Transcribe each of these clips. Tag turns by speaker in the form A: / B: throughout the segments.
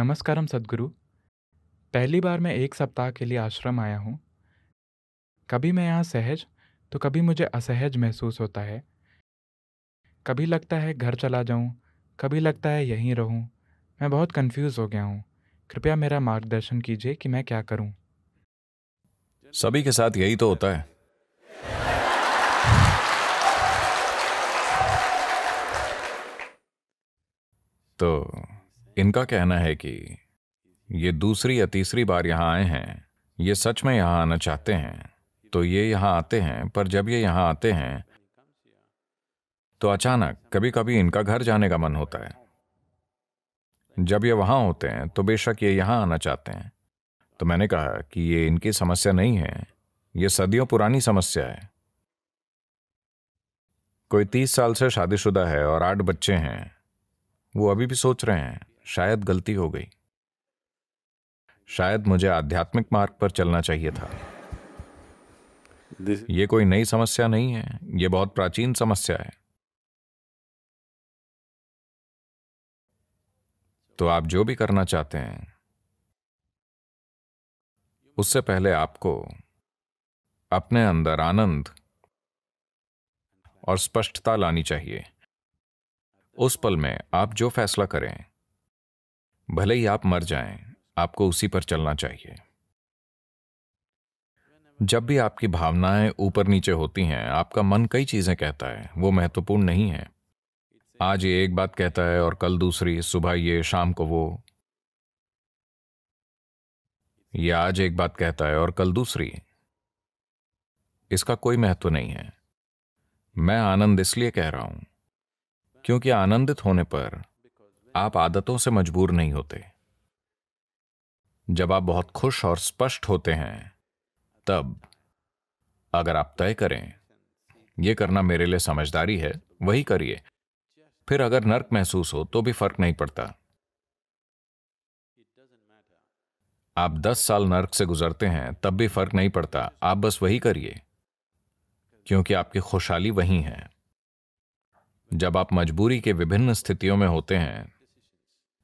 A: नमस्कारम सदगुरु पहली बार मैं एक सप्ताह के लिए आश्रम आया हूँ कभी मैं यहाँ सहज तो कभी मुझे असहज महसूस होता है कभी लगता है घर चला जाऊँ कभी लगता है यहीं रहूँ मैं बहुत कंफ्यूज हो गया हूँ कृपया मेरा मार्गदर्शन कीजिए कि मैं क्या करूँ सभी के साथ यही तो होता है तो इनका कहना है कि ये दूसरी या तीसरी बार यहाँ आए हैं ये सच में यहाँ आना चाहते हैं तो ये यहाँ आते हैं पर जब ये यहाँ आते हैं तो अचानक कभी कभी इनका घर जाने का मन होता है जब ये वहां होते हैं तो बेशक ये यहाँ आना चाहते हैं तो मैंने कहा कि ये इनकी समस्या नहीं है ये सदियों पुरानी समस्या है कोई तीस साल से शादीशुदा है और आठ बच्चे हैं वो अभी भी सोच रहे हैं शायद गलती हो गई शायद मुझे आध्यात्मिक मार्ग पर चलना चाहिए था ये कोई नई समस्या नहीं है ये बहुत प्राचीन समस्या
B: है तो आप जो भी करना चाहते हैं उससे पहले आपको
A: अपने अंदर आनंद और स्पष्टता लानी चाहिए उस पल में आप जो फैसला करें भले ही आप मर जाएं, आपको उसी पर चलना चाहिए जब भी आपकी भावनाएं ऊपर नीचे होती हैं आपका मन कई चीजें कहता है वो महत्वपूर्ण नहीं है आज ये एक बात कहता है और कल दूसरी सुबह ये शाम को वो ये आज एक बात कहता है और कल दूसरी इसका कोई महत्व नहीं है मैं आनंद इसलिए कह रहा हूं क्योंकि आनंदित होने पर आप आदतों से मजबूर नहीं होते जब आप बहुत खुश और स्पष्ट होते हैं तब अगर आप तय करें यह करना मेरे लिए समझदारी है वही करिए फिर अगर नर्क महसूस हो तो भी फर्क नहीं पड़ता आप 10 साल नर्क से गुजरते हैं तब भी फर्क नहीं पड़ता आप बस वही करिए क्योंकि आपकी खुशहाली वही है जब आप मजबूरी के विभिन्न स्थितियों में होते हैं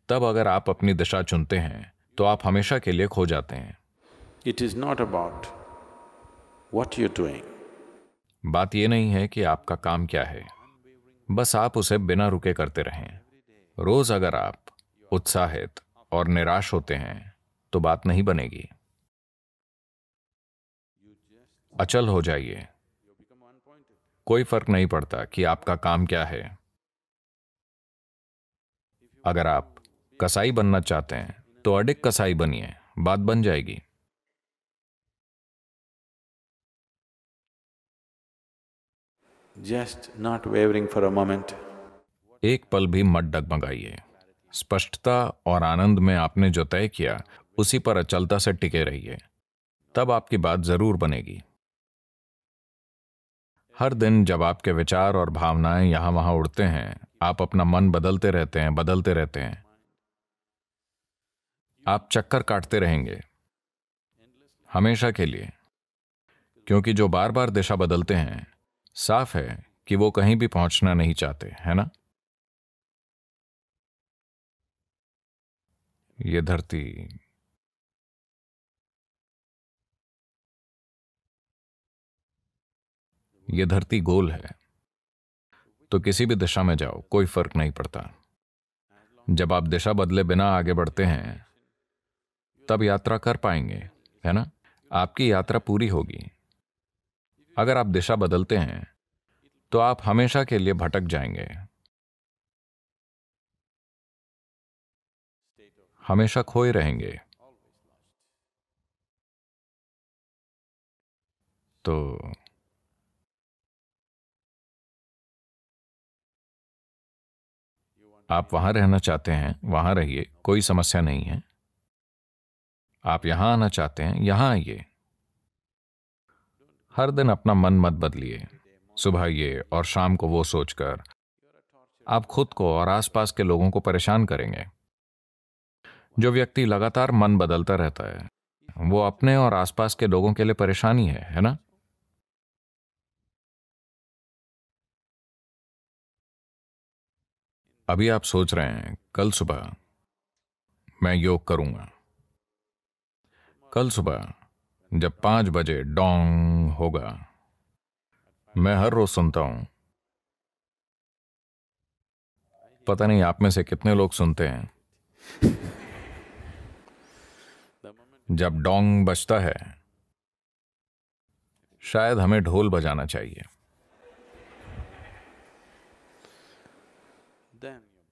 A: तब अगर आप अपनी दिशा चुनते हैं तो आप हमेशा के लिए खो जाते हैं it is not about what you doing बात यह नहीं है कि आपका काम क्या है बस आप उसे बिना रुके करते रहें रोज अगर आप उत्साहित और निराश होते हैं तो बात नहीं बनेगी अचल हो जाइए कोई फर्क नहीं पड़ता कि आपका काम क्या है अगर आप कसाई
B: बनना चाहते हैं तो अडिक कसाई बनिए बात बन जाएगी just
A: not wavering for a moment एक पल भी मत डगमगाइए स्पष्टता और आनंद में आपने जो तय किया उसी पर अचलता से टिके रहिए तब आपकी बात जरूर बनेगी हर दिन जब आपके विचार और भावनाएं यहां वहां उड़ते हैं आप अपना मन बदलते रहते हैं बदलते रहते हैं आप चक्कर काटते रहेंगे हमेशा के लिए क्योंकि जो बार बार दिशा बदलते हैं साफ है कि वो कहीं
B: भी पहुंचना नहीं चाहते है ना ये धरती ये धरती गोल है
A: तो किसी भी दिशा में जाओ कोई फर्क नहीं पड़ता जब आप दिशा बदले बिना आगे बढ़ते हैं तब यात्रा कर पाएंगे है ना आपकी यात्रा पूरी होगी अगर आप दिशा बदलते हैं तो आप हमेशा
B: के लिए भटक जाएंगे हमेशा खोए रहेंगे तो आप वहां रहना चाहते हैं वहां रहिए कोई समस्या नहीं है आप यहां आना चाहते हैं यहां आइए
A: हर दिन अपना मन मत बदलिए सुबह ये और शाम को वो सोचकर आप खुद को और आसपास के लोगों को परेशान करेंगे जो व्यक्ति लगातार मन बदलता रहता है वो अपने और आसपास के लोगों
B: के लिए परेशानी है है ना अभी आप सोच रहे हैं कल सुबह
A: मैं योग करूंगा कल सुबह जब पांच बजे डोंग होगा मैं हर रोज सुनता हूं पता नहीं आप में से कितने लोग सुनते हैं जब डोंग बजता है शायद हमें ढोल बजाना चाहिए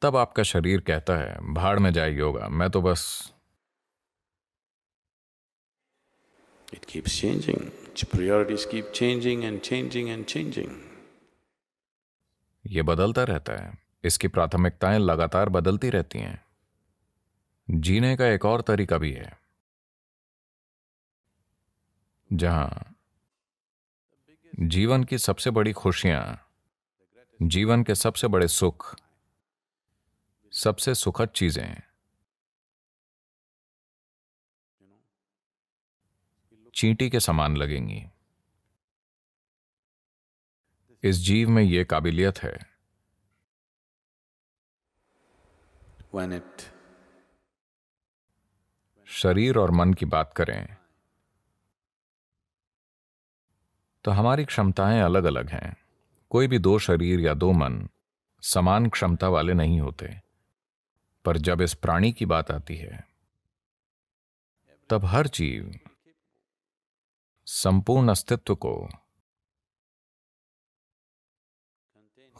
A: तब आपका शरीर कहता है भाड़ में जाए होगा मैं तो बस It keeps changing, its priorities keep changing and changing and changing. ये बदलता रहता है इसकी प्राथमिकताएं लगातार बदलती रहती हैं जीने का एक और तरीका भी है जहां जीवन की सबसे बड़ी खुशियां जीवन के सबसे बड़े सुख सबसे सुखद चीजें
B: चींटी के समान लगेंगी इस जीव में यह काबिलियत है
A: शरीर और मन की बात करें तो हमारी क्षमताएं अलग अलग हैं कोई भी दो शरीर या दो मन समान क्षमता वाले नहीं होते पर जब इस प्राणी की
B: बात आती है तब हर जीव संपूर्ण अस्तित्व को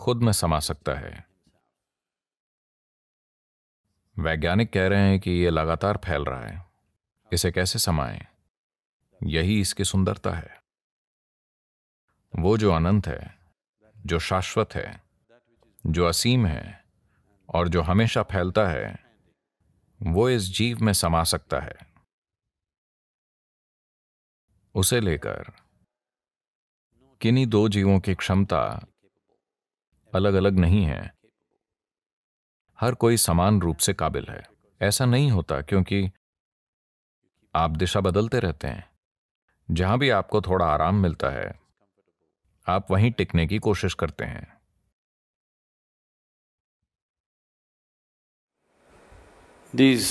B: खुद में समा सकता है वैज्ञानिक
A: कह रहे हैं कि यह लगातार फैल रहा है इसे कैसे समाएं? यही इसकी सुंदरता है वो जो अनंत है जो शाश्वत है जो असीम है और जो हमेशा फैलता है वो इस जीव में समा सकता है उसे लेकर किन्हीं दो जीवों की क्षमता अलग अलग नहीं है हर कोई समान रूप से काबिल है ऐसा नहीं होता क्योंकि आप दिशा बदलते रहते हैं जहां भी आपको थोड़ा आराम मिलता है आप वहीं टिकने की कोशिश करते हैं
B: this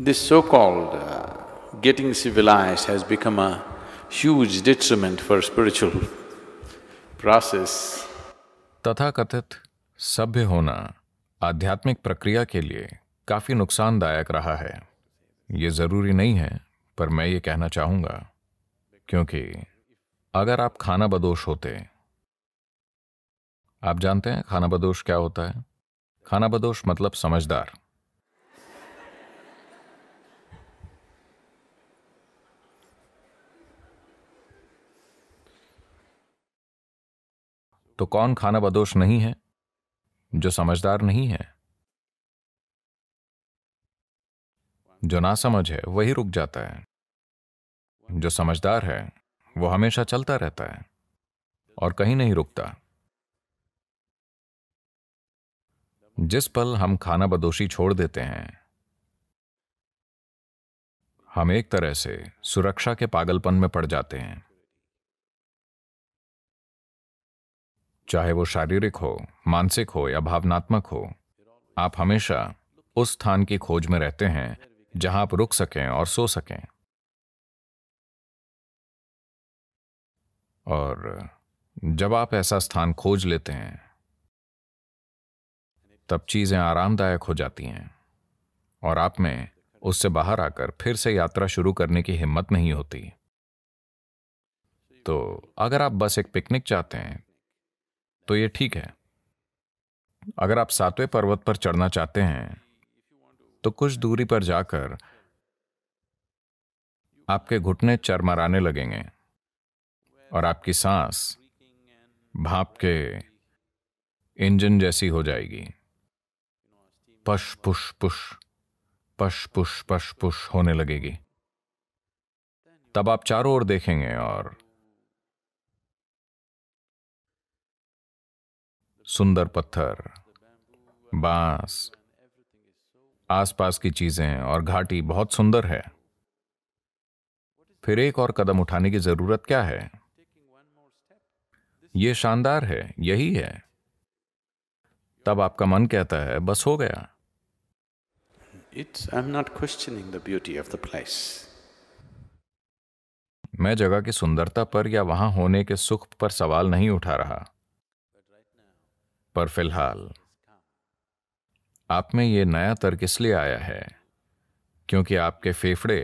B: this so called
A: getting civilized has become a huge detriment for spiritual process. तथाकथित सभ्य होना आध्यात्मिक प्रक्रिया के लिए काफी नुकसानदायक रहा है ये जरूरी नहीं है पर मैं ये कहना चाहूंगा क्योंकि अगर आप खाना बदोश होते आप जानते हैं खाना बदोश क्या होता है खाना बदोश मतलब समझदार तो कौन खाना बदोश नहीं है जो समझदार नहीं है जो ना समझ है वही रुक जाता है जो समझदार है वो हमेशा चलता रहता है और कहीं नहीं रुकता जिस पल हम खाना बदोशी छोड़ देते हैं हम एक तरह से सुरक्षा के पागलपन में पड़ जाते हैं चाहे वो शारीरिक हो मानसिक हो या भावनात्मक हो आप हमेशा उस स्थान की खोज में रहते हैं जहां आप रुक सकें और सो सकें
B: और जब आप ऐसा स्थान खोज लेते हैं तब चीजें
A: आरामदायक हो जाती हैं और आप में उससे बाहर आकर फिर से यात्रा शुरू करने की हिम्मत नहीं होती तो अगर आप बस एक पिकनिक चाहते हैं तो ये ठीक है अगर आप सातवें पर्वत पर चढ़ना चाहते हैं तो कुछ दूरी पर जाकर आपके घुटने चरमराने लगेंगे और आपकी सांस भाप के इंजन जैसी हो जाएगी push push push push push push push होने लगेगी तब आप चारों ओर देखेंगे और सुंदर पत्थर बांस आसपास की चीजें और घाटी बहुत सुंदर है फिर एक और कदम उठाने की जरूरत क्या है ये शानदार है यही है तब आपका मन कहता है बस हो गया it's I am not questioning the beauty of the place मैं जगह की सुंदरता पर या वहां होने के सुख पर सवाल नहीं उठा रहा पर फिलहाल आप में यह नया तर्क इसलिए आया है क्योंकि आपके फेफड़े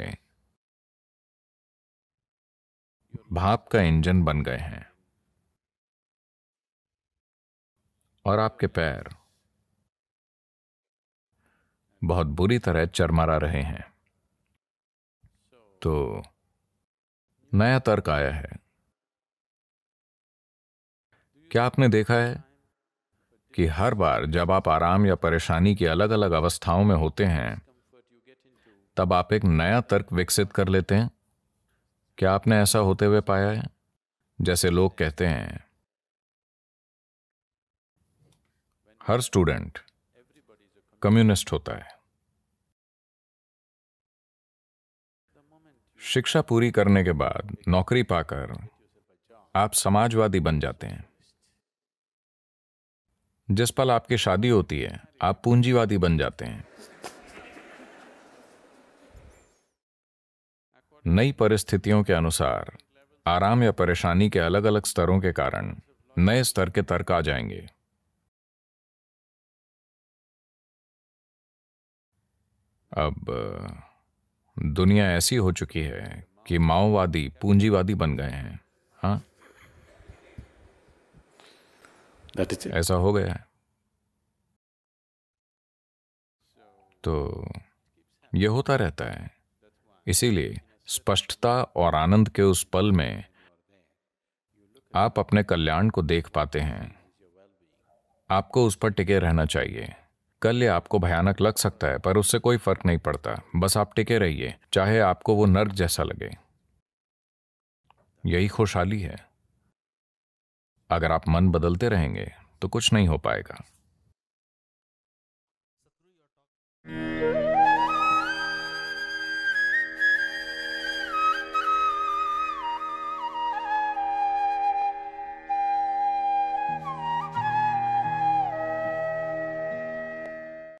B: भाप का इंजन बन गए हैं और आपके पैर
A: बहुत बुरी तरह चरमरा रहे हैं तो नया तर्क आया है क्या आपने देखा है कि हर बार जब आप आराम या परेशानी की अलग अलग अवस्थाओं में होते हैं तब आप एक नया तर्क विकसित कर लेते हैं क्या आपने ऐसा होते हुए पाया है जैसे लोग कहते हैं
B: हर स्टूडेंट कम्युनिस्ट होता है
A: शिक्षा पूरी करने के बाद नौकरी पाकर आप समाजवादी बन जाते हैं जिस पल आपकी शादी होती है आप पूंजीवादी बन जाते हैं नई परिस्थितियों के अनुसार आराम या परेशानी के अलग अलग स्तरों के कारण
B: नए स्तर के तर्क आ जाएंगे अब दुनिया ऐसी हो चुकी
A: है कि माओवादी पूंजीवादी बन गए हैं हाँ ऐसा हो गया है तो यह होता रहता है इसीलिए स्पष्टता और आनंद के उस पल में आप अपने कल्याण को देख पाते हैं आपको उस पर टिके रहना चाहिए कल ये आपको भयानक लग सकता है पर उससे कोई फर्क नहीं पड़ता बस आप टिके रहिए चाहे आपको वो नर्क जैसा लगे यही खुशहाली है अगर आप मन बदलते रहेंगे तो कुछ नहीं हो पाएगा